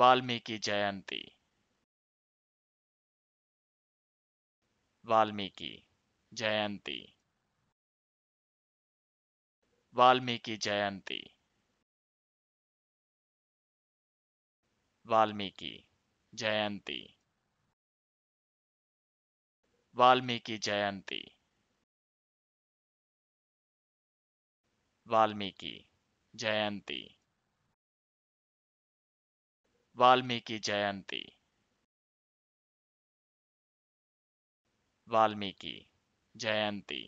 Valmiki जयंती Valmiki जयंती Valmiki जयंती Valmiki जयंती Valmiki जयंती Valmiki जयंती Valmiki जयंती Valmiki जयंती